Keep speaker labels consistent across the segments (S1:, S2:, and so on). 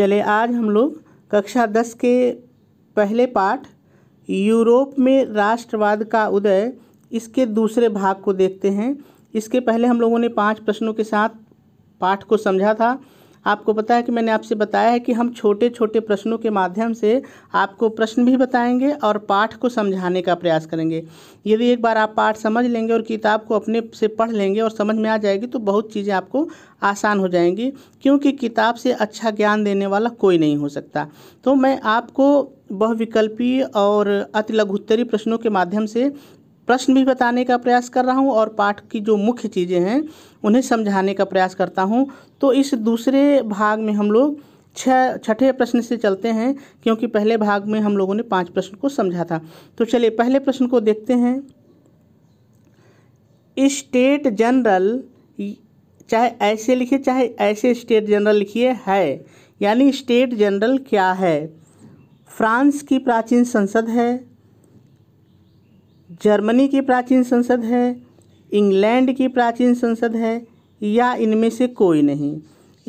S1: चले आज हम लोग कक्षा दस के पहले पाठ यूरोप में राष्ट्रवाद का उदय इसके दूसरे भाग को देखते हैं इसके पहले हम लोगों ने पांच प्रश्नों के साथ पाठ को समझा था आपको पता है कि मैंने आपसे बताया है कि हम छोटे छोटे प्रश्नों के माध्यम से आपको प्रश्न भी बताएंगे और पाठ को समझाने का प्रयास करेंगे यदि एक बार आप पाठ समझ लेंगे और किताब को अपने से पढ़ लेंगे और समझ में आ जाएगी तो बहुत चीज़ें आपको आसान हो जाएंगी क्योंकि किताब से अच्छा ज्ञान देने वाला कोई नहीं हो सकता तो मैं आपको बहुविकल्पीय और अति लघुत्तरी प्रश्नों के माध्यम से प्रश्न भी बताने का प्रयास कर रहा हूँ और पाठ की जो मुख्य चीज़ें हैं उन्हें समझाने का प्रयास करता हूँ तो इस दूसरे भाग में हम लोग छ छठे प्रश्न से चलते हैं क्योंकि पहले भाग में हम लोगों ने पांच प्रश्न को समझा था तो चलिए पहले प्रश्न को देखते हैं स्टेट जनरल चाहे ऐसे लिखिए चाहे ऐसे स्टेट जनरल लिखिए है यानी स्टेट जनरल क्या है फ्रांस की प्राचीन संसद है जर्मनी की प्राचीन संसद है इंग्लैंड की प्राचीन संसद है या इनमें से कोई नहीं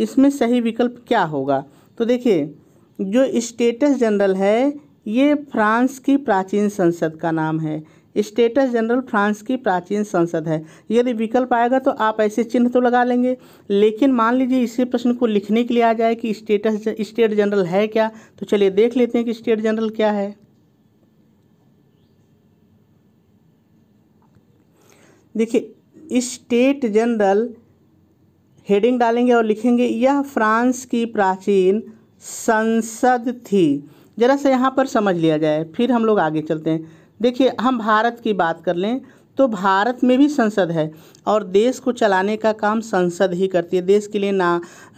S1: इसमें सही विकल्प क्या होगा तो देखिए जो स्टेटस जनरल है ये फ्रांस की प्राचीन संसद का नाम है स्टेटस जनरल फ्रांस की प्राचीन संसद है यदि विकल्प आएगा तो आप ऐसे चिन्ह तो लगा लेंगे लेकिन मान लीजिए इसी प्रश्न को लिखने के लिए आ जाए कि स्टेटस स्टेट जनरल है क्या तो चलिए देख लेते हैं कि स्टेट जनरल क्या है देखिए स्टेट जनरल हेडिंग डालेंगे और लिखेंगे यह फ्रांस की प्राचीन संसद थी ज़रा से यहाँ पर समझ लिया जाए फिर हम लोग आगे चलते हैं देखिए हम भारत की बात कर लें तो भारत में भी संसद है और देश को चलाने का काम संसद ही करती है देश के लिए ना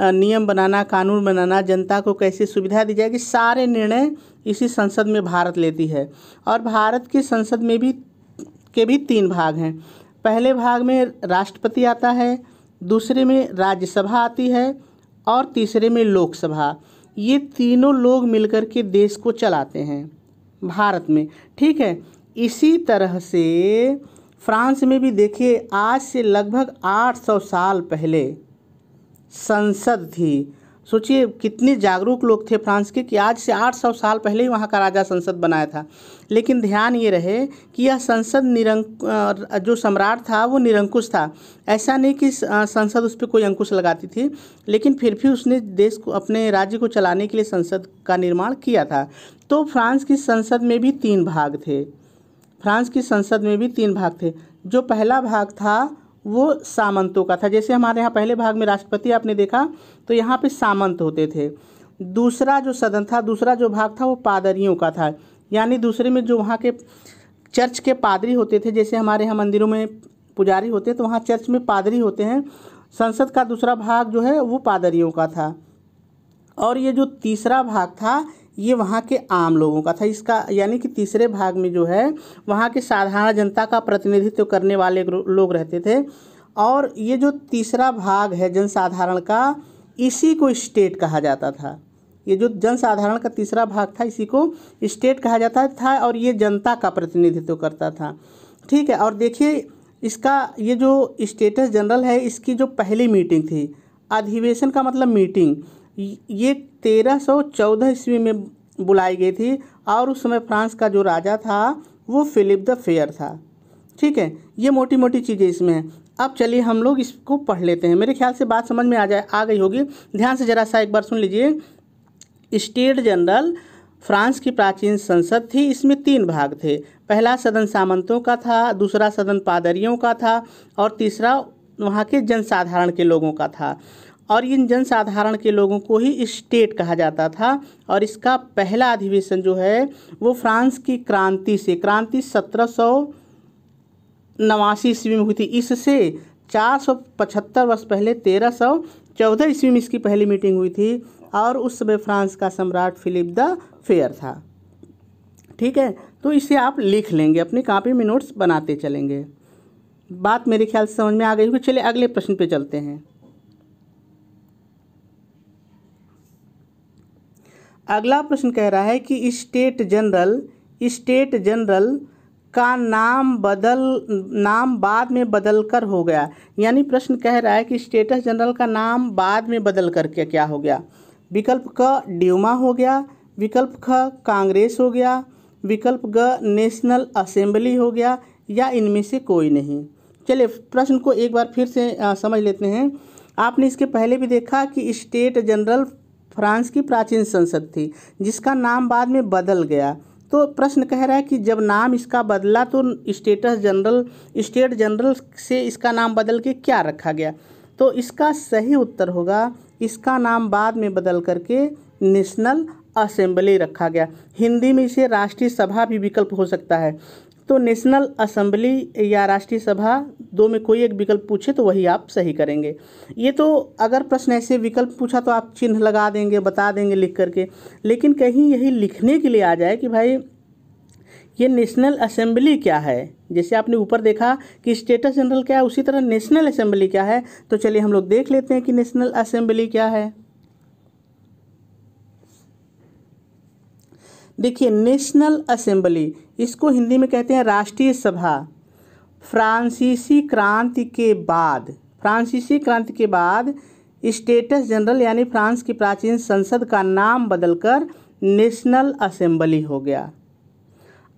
S1: नियम बनाना कानून बनाना जनता को कैसे सुविधा दी जाएगी सारे निर्णय इसी संसद में भारत लेती है और भारत की संसद में भी के भी तीन भाग हैं पहले भाग में राष्ट्रपति आता है दूसरे में राज्यसभा आती है और तीसरे में लोकसभा ये तीनों लोग मिलकर के देश को चलाते हैं भारत में ठीक है इसी तरह से फ्रांस में भी देखिए आज से लगभग 800 साल पहले संसद थी सोचिए कितने जागरूक लोग थे फ्रांस के कि आज से 800 साल पहले ही वहाँ का राजा संसद बनाया था लेकिन ध्यान ये रहे कि यह संसद निरंक जो सम्राट था वो निरंकुश था ऐसा नहीं कि संसद उस पर कोई अंकुश लगाती थी लेकिन फिर भी उसने देश को अपने राज्य को चलाने के लिए संसद का निर्माण किया था तो फ्रांस की संसद में भी तीन भाग थे फ्रांस की संसद में भी तीन भाग थे जो पहला भाग था वो सामंतों का था जैसे हमारे यहाँ पहले भाग में राष्ट्रपति आपने देखा तो यहाँ पे सामंत होते थे दूसरा जो सदन था दूसरा जो भाग था वो पादरियों का था यानी दूसरे में जो वहाँ के चर्च के पादरी होते थे जैसे हमारे यहाँ मंदिरों में पुजारी होते हैं तो वहाँ चर्च में पादरी होते हैं संसद का दूसरा भाग जो है वो पादरियों का था और ये जो तीसरा भाग था ये वहाँ के आम लोगों का था इसका यानी कि तीसरे भाग में जो है वहाँ के साधारण जनता का प्रतिनिधित्व करने वाले लोग रहते थे और ये जो तीसरा भाग है जनसाधारण का इसी को स्टेट कहा जाता था ये जो जनसाधारण का तीसरा भाग था इसी को स्टेट कहा जाता था और ये जनता का प्रतिनिधित्व करता था ठीक है और देखिए इसका ये जो स्टेटस जनरल है इसकी जो पहली मीटिंग थी अधिवेशन का मतलब मीटिंग ये तेरह सौ चौदह ईस्वी में बुलाई गई थी और उस समय फ्रांस का जो राजा था वो फिलिप द फेयर था ठीक है ये मोटी मोटी चीज़ें इसमें हैं अब चलिए हम लोग इसको पढ़ लेते हैं मेरे ख्याल से बात समझ में आ जाए आ गई होगी ध्यान से ज़रा सा एक बार सुन लीजिए स्टेट जनरल फ्रांस की प्राचीन संसद थी इसमें तीन भाग थे पहला सदन सामंतों का था दूसरा सदन पादरियों का था और तीसरा वहाँ के जनसाधारण के लोगों का था और इन जनसाधारण के लोगों को ही स्टेट कहा जाता था और इसका पहला अधिवेशन जो है वो फ्रांस की क्रांति से क्रांति सत्रह सौ नवासी ईस्वी में हुई थी इससे चार सौ पचहत्तर वर्ष पहले तेरह सौ चौदह ईस्वी में इसकी पहली मीटिंग हुई थी और उस समय फ्रांस का सम्राट फिलिप द फेयर था ठीक है तो इसे आप लिख लेंगे अपनी कापी में नोट्स बनाते चलेंगे बात मेरे ख्याल से समझ में आ गई होगी चलिए अगले प्रश्न पे चलते हैं अगला प्रश्न कह रहा है कि स्टेट जनरल स्टेट जनरल का नाम बदल नाम बाद में बदल कर हो गया यानी प्रश्न कह रहा है कि स्टेटस जनरल का नाम बाद में बदल कर के क्या हो गया विकल्प क ड्यूमा हो गया विकल्प ख कांग्रेस हो गया विकल्प ग नेशनल असेंबली हो गया या इनमें से कोई नहीं चलिए प्रश्न को एक बार फिर से आ, समझ लेते हैं आपने इसके पहले भी देखा कि स्टेट जनरल फ्रांस की प्राचीन संसद थी जिसका नाम बाद में बदल गया तो प्रश्न कह रहा है कि जब नाम इसका बदला तो स्टेटस जनरल स्टेट जनरल से इसका नाम बदल के क्या रखा गया तो इसका सही उत्तर होगा इसका नाम बाद में बदल करके नेशनल असेंबली रखा गया हिंदी में इसे राष्ट्रीय सभा भी विकल्प हो सकता है तो नेशनल असम्बली या राष्ट्रीय सभा दो में कोई एक विकल्प पूछे तो वही आप सही करेंगे ये तो अगर प्रश्न ऐसे विकल्प पूछा तो आप चिन्ह लगा देंगे बता देंगे लिख करके लेकिन कहीं यही लिखने के लिए आ जाए कि भाई ये नेशनल असेंबली क्या है जैसे आपने ऊपर देखा कि स्टेटस जनरल क्या है उसी तरह नेशनल असेंबली क्या है तो चलिए हम लोग देख लेते हैं कि नेशनल असेंबली क्या है देखिए नेशनल असेंबली इसको हिंदी में कहते हैं राष्ट्रीय सभा फ्रांसीसी क्रांति के बाद फ्रांसीसी क्रांति के बाद स्टेटस जनरल यानी फ्रांस की प्राचीन संसद का नाम बदलकर नेशनल असेंबली हो गया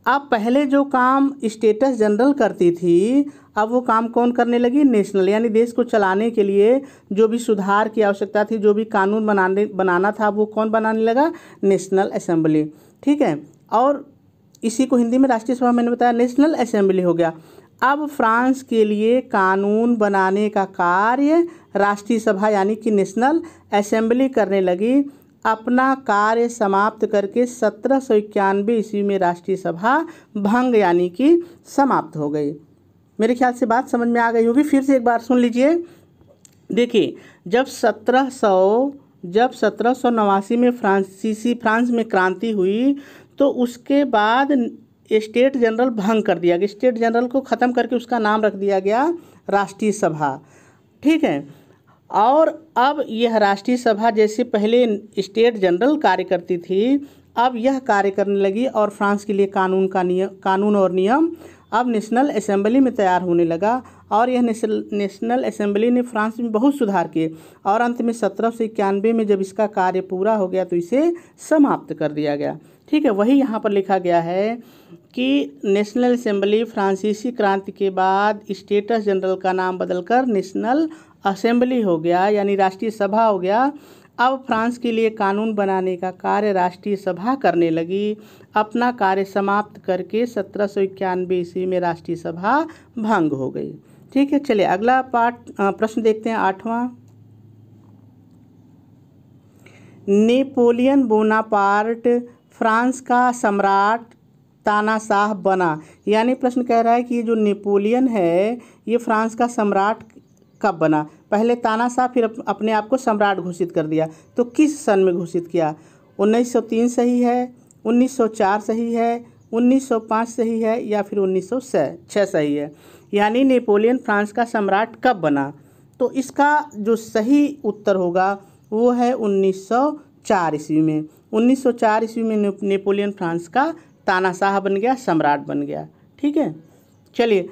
S1: अब पहले जो काम स्टेटस जनरल करती थी अब वो काम कौन करने लगी नेशनल यानी देश को चलाने के लिए जो भी सुधार की आवश्यकता थी जो भी कानून बनाने बनाना था वो कौन बनाने लगा नेशनल असेंबली ठीक है और इसी को हिंदी में राष्ट्रीय सभा मैंने बताया नेशनल असेंबली हो गया अब फ्रांस के लिए कानून बनाने का कार्य राष्ट्रीय सभा यानी कि नेशनल असेंबली करने लगी अपना कार्य समाप्त करके सत्रह सौ इक्यानवे ईस्वी में राष्ट्रीय सभा भंग यानी कि समाप्त हो गई मेरे ख्याल से बात समझ में आ गई होगी फिर से एक बार सुन लीजिए देखिए जब सत्रह सौ जब सत्रह में फ्रांसीसी फ्रांस में क्रांति हुई तो उसके बाद स्टेट जनरल भंग कर दिया गया स्टेट जनरल को ख़त्म करके उसका नाम रख दिया गया राष्ट्रीय सभा ठीक है और अब यह राष्ट्रीय सभा जैसे पहले स्टेट जनरल कार्य करती थी अब यह कार्य करने लगी और फ्रांस के लिए कानून का नियम कानून और नियम अब नेशनल असेंबली में तैयार होने लगा और यह नेशनल असेंबली ने फ्रांस में बहुत सुधार किए और अंत में सत्रह सौ इक्यानवे में जब इसका कार्य पूरा हो गया तो इसे समाप्त कर दिया गया ठीक है वही यहाँ पर लिखा गया है कि नेशनल असेंबली फ्रांसीसी क्रांति के बाद स्टेटस जनरल का नाम बदलकर नेशनल असेंबली हो गया यानी राष्ट्रीय सभा हो गया अब फ्रांस के लिए कानून बनाने का कार्य राष्ट्रीय सभा करने लगी अपना कार्य समाप्त करके सत्रह सौ इक्यानवे ईस्वी में राष्ट्रीय सभा भंग हो गई ठीक है चलिए अगला पाठ प्रश्न देखते हैं आठवां नेपोलियन बोनापार्ट फ्रांस का सम्राट तानाशाह बना यानी प्रश्न कह रहा है कि ये जो नेपोलियन है ये फ्रांस का सम्राट कब बना पहले तानाशाह फिर अपने आप को सम्राट घोषित कर दिया तो किस सन में घोषित किया 1903 सही है 1904 सही है 1905 सही है या फिर 1906 सही है यानी नेपोलियन फ्रांस का सम्राट कब बना तो इसका जो सही उत्तर होगा वो है 1904 ईस्वी में 1904 ईस्वी में नेपोलियन फ्रांस का तानाशाह बन गया सम्राट बन गया ठीक है चलिए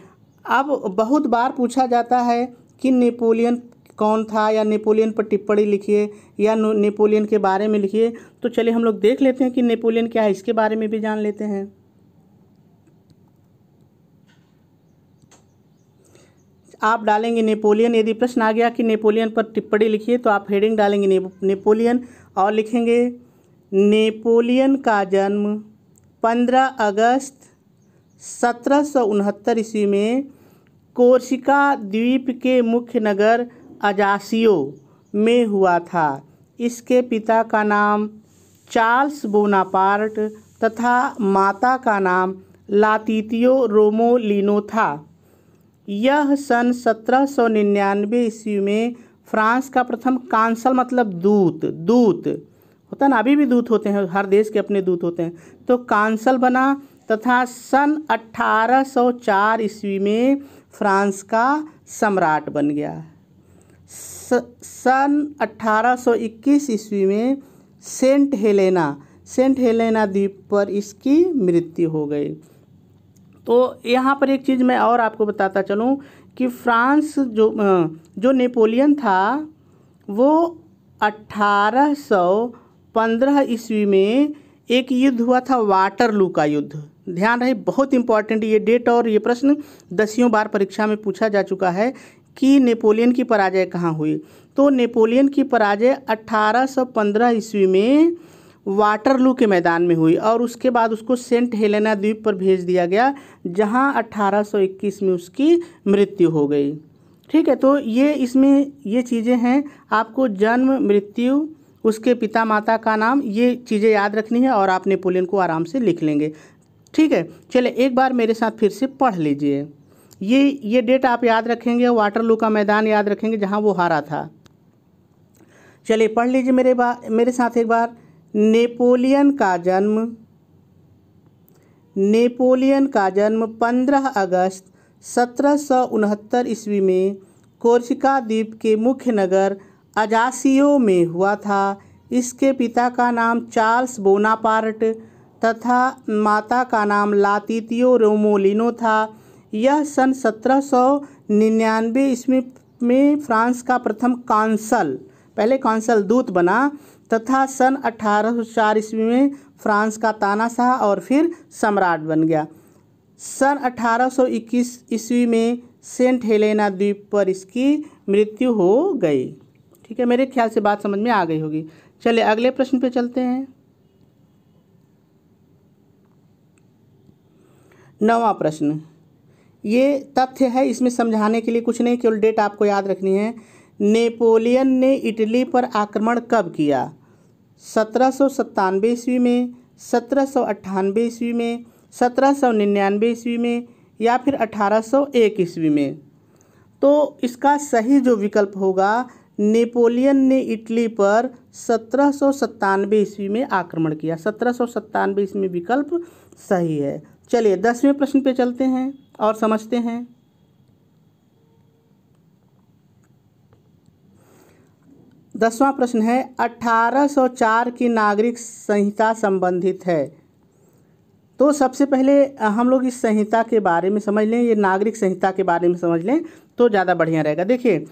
S1: अब बहुत बार पूछा जाता है कि नेपोलियन कौन था या नेपोलियन पर टिप्पणी लिखिए या नेपोलियन के बारे में लिखिए तो चलिए हम लोग देख लेते हैं कि नेपोलियन क्या है इसके बारे में भी जान लेते हैं आप डालेंगे नेपोलियन यदि प्रश्न आ गया कि नेपोलियन पर टिप्पणी लिखिए तो आप हेडिंग डालेंगे नेपोलियन और लिखेंगे नेपोलियन का जन्म 15 अगस्त सत्रह ईस्वी में कोर्सिका द्वीप के मुख्य नगर अजासियो में हुआ था इसके पिता का नाम चार्ल्स बोनापार्ट तथा माता का नाम लातीतियो रोमोलिनो था यह सन 1799 ईस्वी में फ्रांस का प्रथम कांसल मतलब दूत दूत होता ना अभी भी दूत होते हैं हर देश के अपने दूत होते हैं तो कांसल बना तथा सन 1804 ईस्वी में फ्रांस का सम्राट बन गया सन 1821 ईस्वी में सेंट हेलेना सेंट हेलेना द्वीप पर इसकी मृत्यु हो गई तो यहाँ पर एक चीज़ मैं और आपको बताता चलूँ कि फ्रांस जो जो नेपोलियन था वो 1815 ईस्वी में एक युद्ध हुआ था वाटरलू का युद्ध ध्यान रहे बहुत इंपॉर्टेंट ये डेट और ये प्रश्न दसियों बार परीक्षा में पूछा जा चुका है कि नेपोलियन की पराजय कहाँ हुई तो नेपोलियन की पराजय 1815 ईस्वी में वाटरलू के मैदान में हुई और उसके बाद उसको सेंट हेलेना द्वीप पर भेज दिया गया जहाँ 1821 में उसकी मृत्यु हो गई ठीक है तो ये इसमें ये चीज़ें हैं आपको जन्म मृत्यु उसके पिता माता का नाम ये चीज़ें याद रखनी है और आप नेपोलियन को आराम से लिख लेंगे ठीक है चले एक बार मेरे साथ फिर से पढ़ लीजिए ये ये डेट आप याद रखेंगे वाटरलू का मैदान याद रखेंगे जहाँ वो हारा था चलिए पढ़ लीजिए मेरे बा मेरे साथ एक बार नेपोलियन का जन्म नेपोलियन का जन्म 15 अगस्त सत्रह ईस्वी में कोर्सिका द्वीप के मुख्य नगर अजासियो में हुआ था इसके पिता का नाम चार्ल्स बोनापार्ट तथा माता का नाम लातितियो रोमोलिनो था यह सन सत्रह सौ निन्यानवे ईस्वी में फ्रांस का प्रथम कौंसल पहले कौंसल दूत बना तथा सन अठारह सौ चार ईस्वी में फ्रांस का तानाशाह और फिर सम्राट बन गया सन 1821 ईस्वी में सेंट हेलेना द्वीप पर इसकी मृत्यु हो गई ठीक है मेरे ख्याल से बात समझ में आ गई होगी चलिए अगले प्रश्न पे चलते हैं नवा प्रश्न ये तथ्य है इसमें समझाने के लिए कुछ नहीं केवल डेट आपको याद रखनी है नेपोलियन ने इटली पर आक्रमण कब किया सत्रह सौ ईस्वी में सत्रह सौ ईस्वी में सत्रह सौ निन्यानवे ईस्वी में या फिर अठारह सौ एक ईस्वी में तो इसका सही जो विकल्प होगा नेपोलियन ने इटली पर सत्रह सौ सत्तानवे ईस्वी में आक्रमण किया सत्रह सौ सत्तानवे ईस्वी विकल्प सही है चलिए दसवें प्रश्न पे चलते हैं और समझते हैं दसवां प्रश्न है 1804 की नागरिक संहिता संबंधित है तो सबसे पहले हम लोग इस संहिता के बारे में समझ लें ये नागरिक संहिता के बारे में समझ लें तो ज़्यादा बढ़िया रहेगा देखिए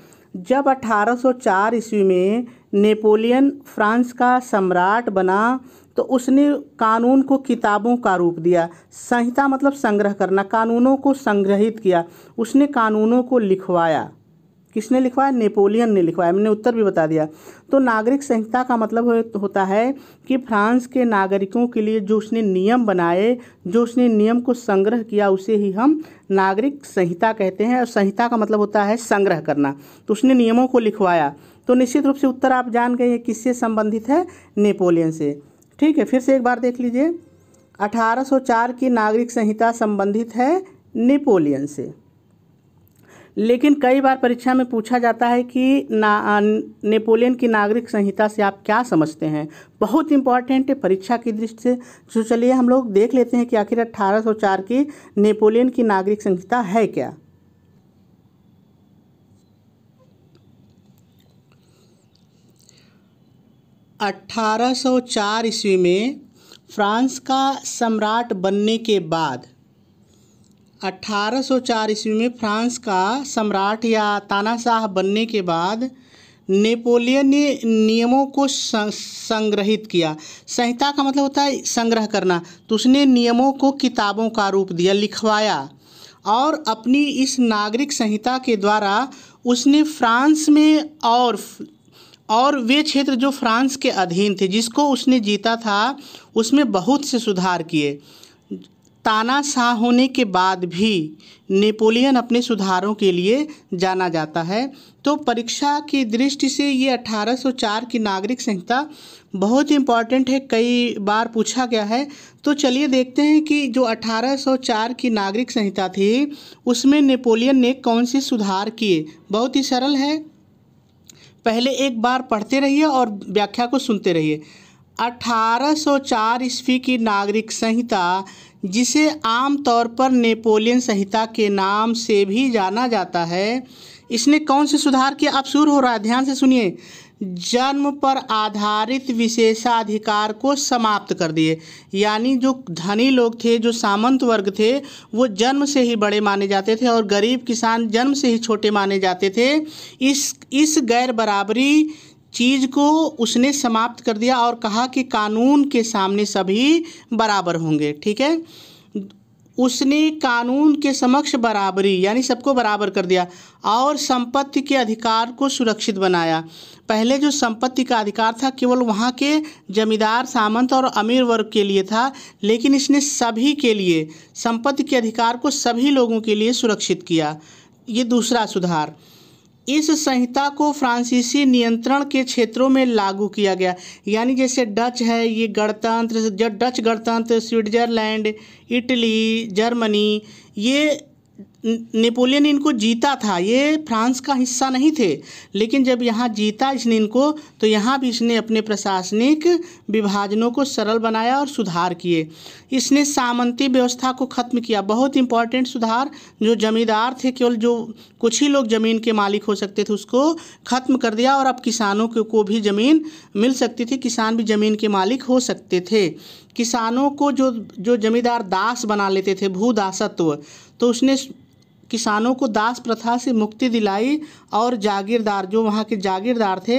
S1: जब 1804 ईस्वी में नेपोलियन फ्रांस का सम्राट बना तो उसने कानून को किताबों का रूप दिया संहिता मतलब संग्रह करना कानूनों को संग्रहित किया उसने कानूनों को लिखवाया किसने लिखवाया नेपोलियन ने लिखवाया मैंने उत्तर भी बता दिया तो नागरिक संहिता का मतलब होता है कि फ्रांस के नागरिकों के लिए जो उसने नियम बनाए जो उसने नियम को संग्रह किया उसे ही हम नागरिक संहिता कहते हैं और संहिता का मतलब होता है संग्रह करना तो उसने नियमों को लिखवाया तो निश्चित रूप से उत्तर आप जान गए ये किससे संबंधित है नेपोलियन से ठीक है फिर से एक बार देख लीजिए 1804 की नागरिक संहिता संबंधित है नेपोलियन से लेकिन कई बार परीक्षा में पूछा जाता है कि ना नेपोलियन की नागरिक संहिता से आप क्या समझते हैं बहुत इंपॉर्टेंट है परीक्षा की दृष्टि से तो चलिए हम लोग देख लेते हैं कि आखिर 1804 की नेपोलियन की नागरिक संहिता है क्या 1804 ईस्वी में फ्रांस का सम्राट बनने के बाद 1804 ईस्वी में फ्रांस का सम्राट या तानाशाह बनने के बाद नेपोलियन ने नियमों को संग्रहित किया संहिता का मतलब होता है संग्रह करना तो उसने नियमों को किताबों का रूप दिया लिखवाया और अपनी इस नागरिक संहिता के द्वारा उसने फ्रांस में और और वे क्षेत्र जो फ्रांस के अधीन थे जिसको उसने जीता था उसमें बहुत से सुधार किए तानाशाह होने के बाद भी नेपोलियन अपने सुधारों के लिए जाना जाता है तो परीक्षा की दृष्टि से ये 1804 की नागरिक संहिता बहुत इम्पॉर्टेंट है कई बार पूछा गया है तो चलिए देखते हैं कि जो 1804 की नागरिक संहिता थी उसमें नेपोलियन ने कौन से सुधार किए बहुत ही सरल है पहले एक बार पढ़ते रहिए और व्याख्या को सुनते रहिए 1804 ईस्वी की नागरिक संहिता जिसे आम तौर पर नेपोलियन संहिता के नाम से भी जाना जाता है इसने कौन से सुधार किया आप शुरू हो रहा है ध्यान से सुनिए जन्म पर आधारित विशेषाधिकार को समाप्त कर दिए यानी जो धनी लोग थे जो सामंत वर्ग थे वो जन्म से ही बड़े माने जाते थे और गरीब किसान जन्म से ही छोटे माने जाते थे इस इस गैर बराबरी चीज़ को उसने समाप्त कर दिया और कहा कि कानून के सामने सभी बराबर होंगे ठीक है उसने कानून के समक्ष बराबरी यानी सबको बराबर कर दिया और संपत्ति के अधिकार को सुरक्षित बनाया पहले जो संपत्ति का अधिकार था केवल वहाँ के जमींदार सामंत और अमीर वर्ग के लिए था लेकिन इसने सभी के लिए संपत्ति के अधिकार को सभी लोगों के लिए सुरक्षित किया ये दूसरा सुधार इस संहिता को फ्रांसीसी नियंत्रण के क्षेत्रों में लागू किया गया यानी जैसे डच है ये गणतंत्र डच गणतंत्र स्विट्जरलैंड इटली जर्मनी ये नेपोलियन इनको जीता था ये फ्रांस का हिस्सा नहीं थे लेकिन जब यहाँ जीता इसने इनको तो यहाँ भी इसने अपने प्रशासनिक विभाजनों को सरल बनाया और सुधार किए इसने सामंती व्यवस्था को ख़त्म किया बहुत इंपॉर्टेंट सुधार जो जमींदार थे केवल जो कुछ ही लोग ज़मीन के मालिक हो सकते थे उसको ख़त्म कर दिया और अब किसानों को भी ज़मीन मिल सकती थी किसान भी ज़मीन के मालिक हो सकते थे किसानों को जो जो जमींदार दास बना लेते थे भूदासत्व तो उसने किसानों को दास प्रथा से मुक्ति दिलाई और जागीरदार जो वहाँ के जागीरदार थे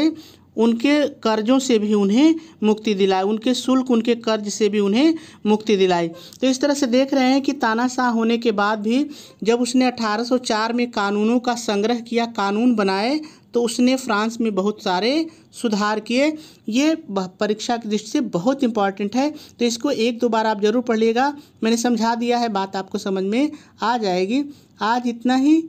S1: उनके कर्जों से भी उन्हें मुक्ति दिलाए उनके शुल्क उनके कर्ज से भी उन्हें मुक्ति दिलाई तो इस तरह से देख रहे हैं कि तानाशाह होने के बाद भी जब उसने 1804 में कानूनों का संग्रह किया कानून बनाए तो उसने फ्रांस में बहुत सारे सुधार किए ये परीक्षा की दृष्टि से बहुत इंपॉर्टेंट है तो इसको एक दो बार आप जरूर पढ़िएगा मैंने समझा दिया है बात आपको समझ में आ जाएगी आज इतना ही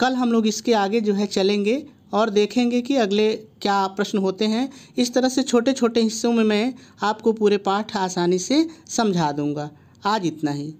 S1: कल हम लोग इसके आगे जो है चलेंगे और देखेंगे कि अगले क्या प्रश्न होते हैं इस तरह से छोटे छोटे हिस्सों में मैं आपको पूरे पाठ आसानी से समझा दूँगा आज इतना ही